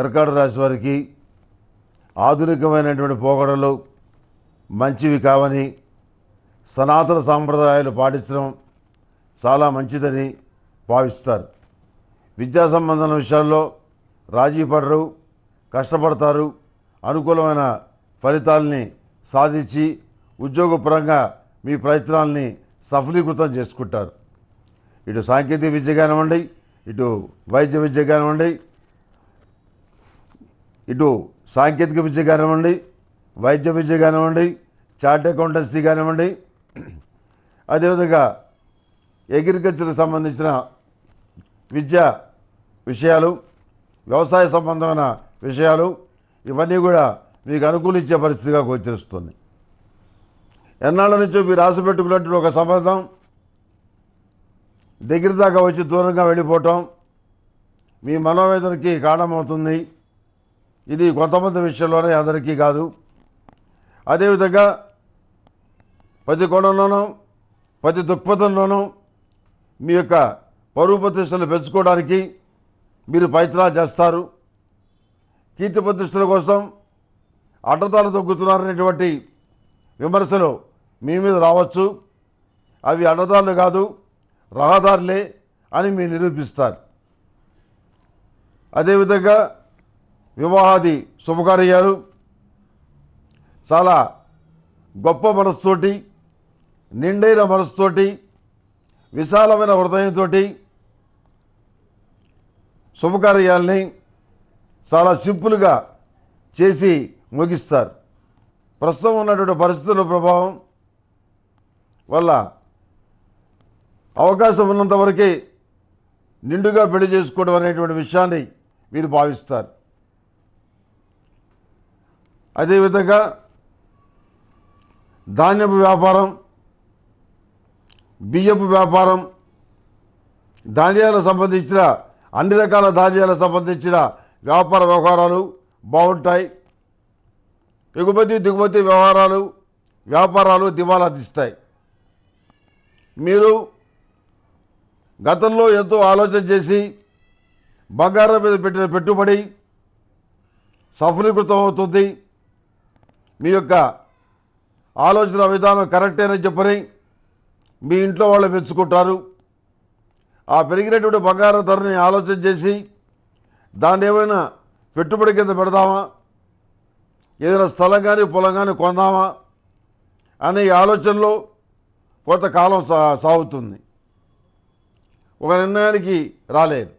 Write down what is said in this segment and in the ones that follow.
కర్కాటక రాశి వారికి ఆధునికమైనటువంటి పోకడలు మంచివి కావని సనాతన సాంప్రదాయాలు పాటించడం చాలా మంచిదని భావిస్తారు విద్యా సంబంధం విషయాల్లో రాజీ పడరు కష్టపడతారు అనుకూలమైన ఫలితాలని సాధించి ఉద్యోగపరంగా మీ ప్రయత్నాల్ని సఫలీకృతం చేసుకుంటారు ఇటు సాంకేతిక విద్య కానివ్వండి ఇటు వైద్య విద్య కానివ్వండి ఇటు సాంకేతిక విద్య కానివ్వండి వైద్య విద్య కానివ్వండి చార్ట్ అకౌంటెన్సీ కానివ్వండి అదేవిధంగా అగ్రికల్చర్కి సంబంధించిన విద్య విషయాలు వ్యవసాయ సంబంధమైన విషయాలు ఇవన్నీ కూడా మీకు అనుకూలించే పరిస్థితిగా గోచరిస్తుంది ఎన్నాళ్ళ నుంచో మీరు రాసి పెట్టుకున్నట్టు ఒక సంబంధం దగ్గర దాకా వచ్చి దూరంగా వెళ్ళిపోవటం మీ మనోవేదనకి కారణమవుతుంది ఇది కొంతమంది విషయంలోనే అందరికీ కాదు అదేవిధంగా ప్రతి కోణంలోనూ ప్రతి దృక్పథంలోనూ మీ యొక్క పరువు ప్రతిష్టలు పెంచుకోవడానికి మీరు ప్రయత్నాలు చేస్తారు కీర్తి ప్రతిష్టల కోసం అడ్డతాలు తొక్కుతున్నారనేటువంటి విమర్శలు మీ మీద రావచ్చు అవి అడ్డదారులు కాదు రహదారులే అని మీరు నిరూపిస్తారు అదేవిధంగా వివాహాది శుభకార్యాలు చాలా గొప్ప మనస్సుతోటి నిండైన మనస్సుతోటి విశాలమైన హృదయంతో శుభకార్యాలని చాలా సింపుల్గా చేసి ముగిస్తారు ప్రస్తుతం ఉన్నటువంటి పరిస్థితుల ప్రభావం వల్ల అవకాశం ఉన్నంతవరకే నిండుగా పెళ్లి చేసుకోవడం అనేటువంటి విషయాన్ని వీరు భావిస్తారు అదేవిధంగా ధాన్యపు వ్యాపారం బియ్యపు వ్యాపారం ధాన్యాలకు సంబంధించిన అన్ని రకాల ధాన్యాలకు సంబంధించిన వ్యాపార వ్యవహారాలు బాగుంటాయి ఎగుమతి దిగుమతి వ్యవహారాలు వ్యాపారాలు దివాలా తీస్తాయి మీరు గతంలో ఎంతో ఆలోచన చేసి బంగారం మీద పెట్టిన పెట్టుబడి సఫలీకృతం అవుతుంది మీ యొక్క ఆలోచన విధానం కరెక్టేనని చెప్పని మీ ఇంట్లో వాళ్ళు మెచ్చుకుంటారు ఆ పెరిగినటువంటి బంగారం ధరని ఆలోచన చేసి దాన్ని ఏమైనా పెట్టుబడి కింద పెడదామా ఏదైనా స్థలం కానీ పొలం కానీ కొందామా అనే ఆలోచనలో కొంతకాలం సా సాగుతుంది ఒక నిర్ణయానికి రాలేదు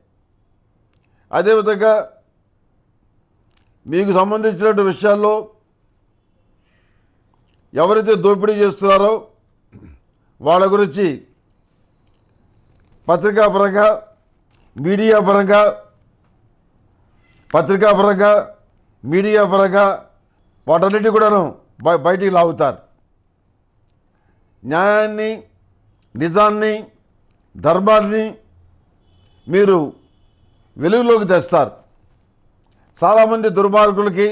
అదేవిధంగా మీకు సంబంధించినటువంటి విషయాల్లో ఎవరైతే దోపిడీ చేస్తున్నారో వాళ్ళ గురించి పత్రికాపరంగా మీడియా పరంగా పత్రికాపరంగా మీడియా పరంగా వాటన్నిటి కూడాను బయటికి లాగుతారు న్యాయాన్ని నిజాన్ని ధర్మాన్ని మీరు వెలుగులోకి తెస్తారు చాలామంది దుర్మార్గులకి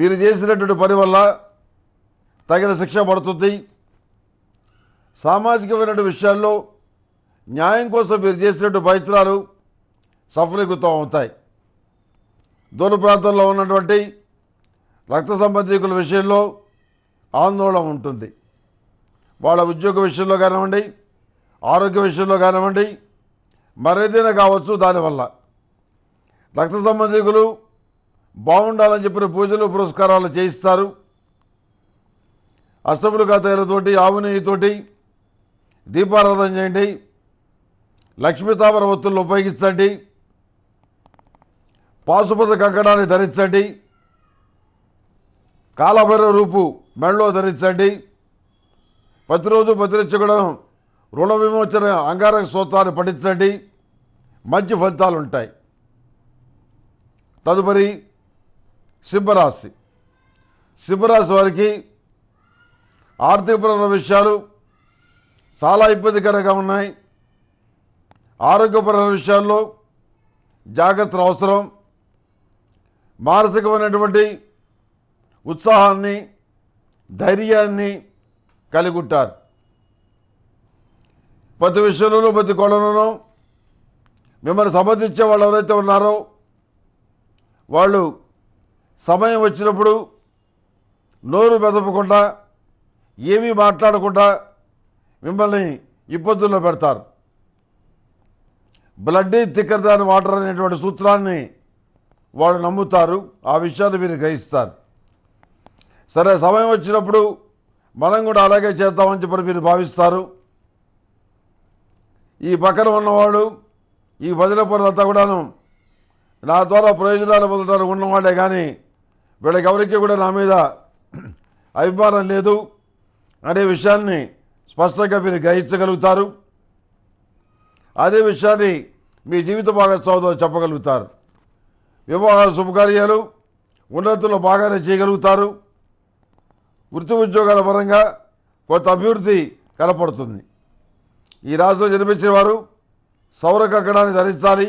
మీరు చేసినటువంటి పని వల్ల తగిన శిక్ష పడుతుంది సామాజికమైనటువంటి విషయాల్లో న్యాయం కోసం మీరు చేసినట్టు ప్రయత్నాలు సఫలీకృతం అవుతాయి దూర ప్రాంతంలో ఉన్నటువంటి రక్త సంబంధికుల విషయంలో ఆందోళన ఉంటుంది వాళ్ళ ఉద్యోగ విషయంలో కానివ్వండి ఆరోగ్య విషయంలో కానివ్వండి మరేదైనా కావచ్చు దానివల్ల రక్త సంబంధికులు బాగుండాలని చెప్పిన పూజలు పురస్కారాలు చేయిస్తారు అష్టములు కథలతోటి ఆవు దీపారాధన చేయండి లక్ష్మీ ఒత్తులను ఉపయోగించండి పాశుపత కంకణాన్ని ధరించండి కాలభైరవ రూపు మెడలో ధరించండి ప్రతిరోజు ప్రతిరక్షకులను రుణ విమోచన అంగారక సూత్రాన్ని పఠించండి మంచి ఫలితాలు ఉంటాయి తదుపరి సింహరాశి సింహరాశి వారికి ఆర్థికపరమైన విషయాలు చాలా ఇబ్బందికరంగా ఉన్నాయి ఆరోగ్యపరమైన విషయాల్లో జాగ్రత్తలు అవసరం మానసికమైనటువంటి ఉత్సాహాన్ని ధైర్యాన్ని కలిగి ఉంటారు ప్రతి విషయంలోనూ ప్రతి కోణంలోనూ మిమ్మల్ని సంబంధించే వాళ్ళు ఎవరైతే ఉన్నారో వాళ్ళు సమయం వచ్చినప్పుడు నోరు బెదపకుండా ఏమీ మాట్లాడకుండా మిమ్మల్ని ఇబ్బందుల్లో పెడతారు బ్లడ్ థిక్కర్ దాని వాటర్ అనేటువంటి సూత్రాన్ని వాడు నమ్ముతారు ఆ విషయాన్ని మీరు గ్రహిస్తారు సరే సమయం వచ్చినప్పుడు మనం కూడా అలాగే చేద్దామని చెప్పి మీరు భావిస్తారు ఈ పక్కన ఉన్నవాడు ఈ భజన పనులంతా కూడాను నా ద్వారా ప్రయోజనాలు పొందడానికి ఉన్నవాళ్ళే కానీ వీళ్ళకి కూడా నా మీద అభిమానం లేదు అనే విషయాన్ని స్పష్టంగా మీరు గ్రహించగలుగుతారు అదే విషయాన్ని మీ జీవిత భాగస్వామితో చెప్పగలుగుతారు వివాహ శుభకార్యాలు ఉన్నతులు బాగానే చేయగలుగుతారు వృత్తి ఉద్యోగాల పరంగా కొంత అభివృద్ధి కనపడుతుంది ఈ రాశిలో జన్మించిన వారు సౌర కక్కడాన్ని ధరించాలి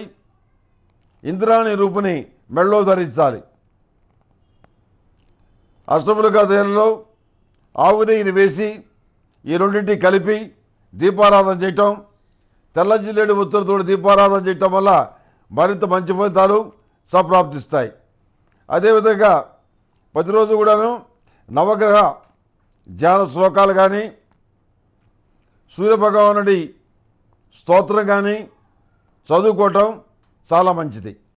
ఇంద్రాణి రూపుని మెళ్ళో ధరించాలి అష్టములు గత ఏళ్ళలో ఆవు నెయ్యిని వేసి ఈ రెండింటి కలిపి దీపారాధన చేయటం తెల్ల జిల్లేడు ఉత్తరతోడు దీపారాధన చేయటం వల్ల మరింత మంచి ఫలితాలు సప్రాప్తిస్తాయి అదేవిధంగా ప్రతిరోజు కూడాను నవగ్రహ ధ్యాన శ్లోకాలు కానీ సూర్యభగవానుడి స్తోత్రం కానీ చదువుకోవటం చాలా మంచిది